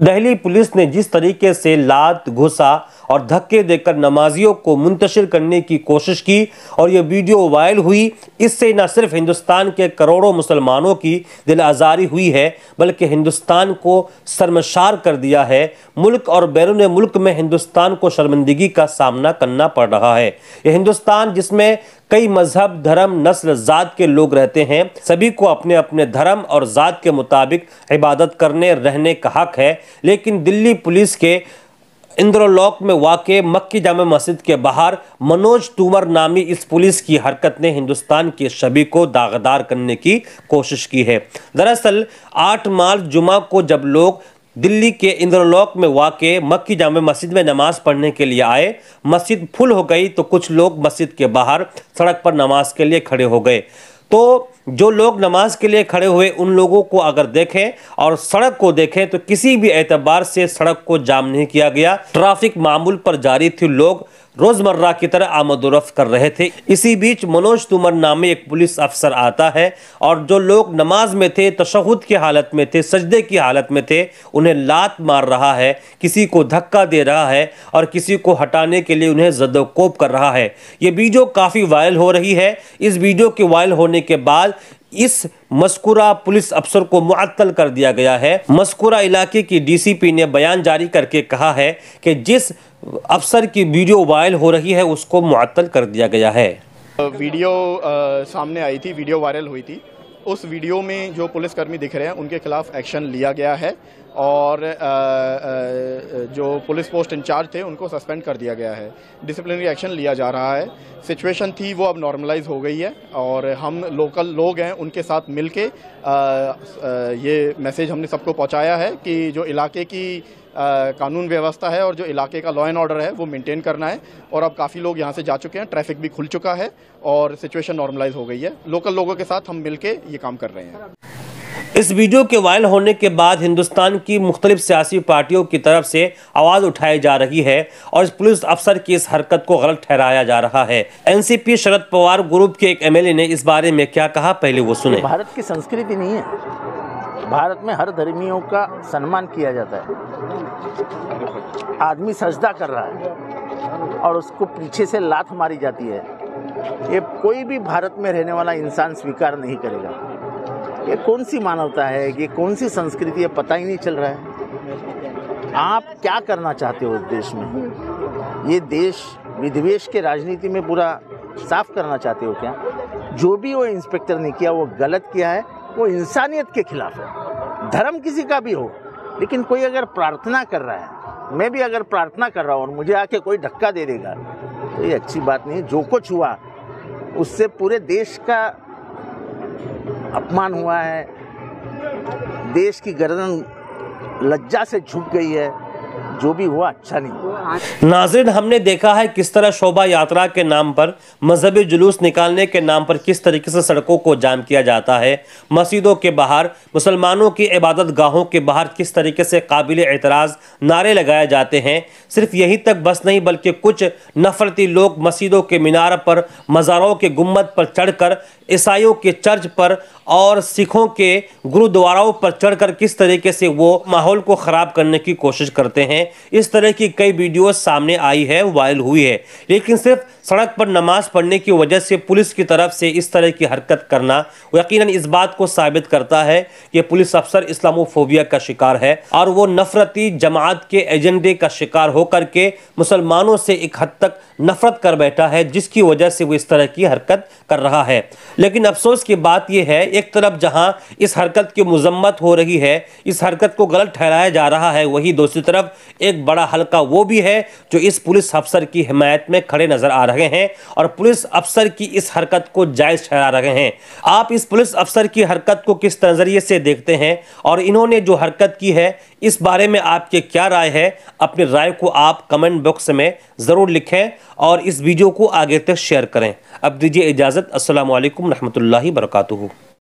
दहली पुलिस ने जिस तरीके से लात घुसा और धक्के देकर नमाजियों को मुंतशिर करने की कोशिश की और यह वीडियो वायरल हुई इससे न सिर्फ हिंदुस्तान के करोड़ों मुसलमानों की दिल आज़ारी हुई है बल्कि हिंदुस्तान को शर्मशार कर दिया है मुल्क और बैरून मुल्क में हिंदुस्तान को शर्मिंदगी का सामना करना पड़ रहा है यह हिंदुस्तान जिसमें कई मजहब धर्म नस्ल ज़ात के लोग रहते हैं सभी को अपने अपने धर्म और ज़ात के मुताबिक इबादत करने रहने का हक है लेकिन दिल्ली पुलिस के इंद्रोलॉक में वाक़ मक्की जामा मस्जिद के बाहर मनोज तुमर नामी इस पुलिस की हरकत ने हिंदुस्तान की छवि को दागदार करने की कोशिश की है दरअसल 8 मार्च जुमा को जब लोग दिल्ली के इंद्रलोक में वाके मक्की जामे मस्जिद में नमाज पढ़ने के लिए आए मस्जिद फुल हो गई तो कुछ लोग मस्जिद के बाहर सड़क पर नमाज के लिए खड़े हो गए तो जो लोग नमाज के लिए खड़े हुए उन लोगों को अगर देखें और सड़क को देखें तो किसी भी एतबार से सड़क को जाम नहीं किया गया ट्रैफिक मामूल पर जारी थी लोग रोजमर्रा की तरह आमदोरफ्त कर रहे थे इसी बीच मनोज तुमर नामे एक पुलिस अफसर आता है और जो लोग नमाज में थे तशहद की हालत में थे सजदे की हालत में थे उन्हें लात मार रहा है किसी को धक्का दे रहा है और किसी को हटाने के लिए उन्हें जदोकोप कर रहा है ये वीडियो काफ़ी वायरल हो रही है इस वीडियो के वायरल होने के बाद इस मस्कुरा पुलिस अफसर को मुअत्तल कर दिया गया है मस्कुरा इलाके की डीसीपी ने बयान जारी करके कहा है कि जिस अफसर की वीडियो वायरल हो रही है उसको मुअत्तल कर दिया गया है वीडियो आ, सामने आई थी वीडियो वायरल हुई थी उस वीडियो में जो पुलिसकर्मी दिख रहे हैं उनके खिलाफ एक्शन लिया गया है और आ, आ, जो पुलिस पोस्ट इंचार्ज थे उनको सस्पेंड कर दिया गया है डिसिप्लिनरी एक्शन लिया जा रहा है सिचुएशन थी वो अब नॉर्मलाइज हो गई है और हम लोकल लोग हैं उनके साथ मिल के ये मैसेज हमने सबको पहुँचाया है कि जो इलाके की आ, कानून व्यवस्था है और जो इलाके का लॉ एंड ऑर्डर है वो मेंटेन करना है और अब काफ़ी लोग यहाँ से जा चुके हैं ट्रैफिक भी खुल चुका है और सिचुएशन नॉर्मलाइज हो गई है लोकल लोगों के साथ हम मिलके ये काम कर रहे हैं इस वीडियो के वायरल होने के बाद हिंदुस्तान की मुख्तलिफ सियासी पार्टियों की तरफ से आवाज़ उठाई जा रही है और इस पुलिस अफसर की इस हरकत को गलत ठहराया जा रहा है एनसीपी शरद पवार ग्रुप के एक एमएलए ने इस बारे में क्या कहा पहले वो सुने भारत की संस्कृति नहीं है भारत में हर धर्मियों का सम्मान किया जाता है आदमी सजदा कर रहा है और उसको पीछे से लात मारी जाती है ये कोई भी भारत में रहने वाला इंसान स्वीकार नहीं करेगा ये कौन सी मानवता है ये कौन सी संस्कृति है पता ही नहीं चल रहा है आप क्या करना चाहते हो देश में ये देश विद्वेश के राजनीति में पूरा साफ करना चाहते हो क्या जो भी वो इंस्पेक्टर ने किया वो गलत किया है वो इंसानियत के खिलाफ है धर्म किसी का भी हो लेकिन कोई अगर प्रार्थना कर रहा है मैं भी अगर प्रार्थना कर रहा हूँ और मुझे आके कोई धक्का दे देगा तो ये अच्छी बात नहीं जो कुछ हुआ उससे पूरे देश का अपमान हुआ है देश की गर्दन लज्जा से झुक गई है जो भी हुआ अच्छा नहीं हुआ नाजिन हमने देखा है किस तरह शोभा यात्रा के नाम पर मजहबी जुलूस निकालने के नाम पर किस तरीके से सड़कों को जाम किया जाता है मस्जिदों के बाहर मुसलमानों की इबादत गाहों के बाहर किस तरीके से काबिल एतराज़ नारे लगाए जाते हैं सिर्फ यहीं तक बस नहीं बल्कि कुछ नफरती लोग मस्जिदों के मीनार पर मज़ारों के गुम्बद पर चढ़कर ईसाइयों के चर्च पर और सिखों के गुरुद्वारों पर चढ़कर किस तरीके से वो माहौल को ख़राब करने की कोशिश करते हैं इस तरह की कई वीडियो सामने आई है वायरल हुई है लेकिन सिर्फ सड़क पर नमाज पढ़ने की वजह से पुलिस की तरफ से इस तरह की हरकत करना यकीनन इस बात को साबित करता है कि पुलिस अफसर इस्लामोफोबिया का शिकार है और वो नफरती जमात के एजेंडे का शिकार होकर के मुसलमानों से एक हद तक नफरत कर बैठा है जिसकी वजह से वो इस तरह की हरकत कर रहा है लेकिन अफसोस की बात यह है एक तरफ जहाँ इस हरकत की मजम्मत हो रही है इस हरकत को गलत ठहराया जा रहा है वही दूसरी तरफ एक बड़ा हल्का वो भी है जो इस पुलिस अफसर की हिमायत में खड़े नजर आ रहा रहे हैं और पुलिस अफसर की इस हरकत को जायज ठहरा रहे हैं आप इस पुलिस अफसर की हरकत को किस नज़रिए से देखते हैं और इन्होंने जो हरकत की है इस बारे में आपके क्या राय है अपनी राय को आप कमेंट बॉक्स में ज़रूर लिखें और इस वीडियो को आगे तक शेयर करें अब दीजिए इजाज़त असल वरहमल वर्का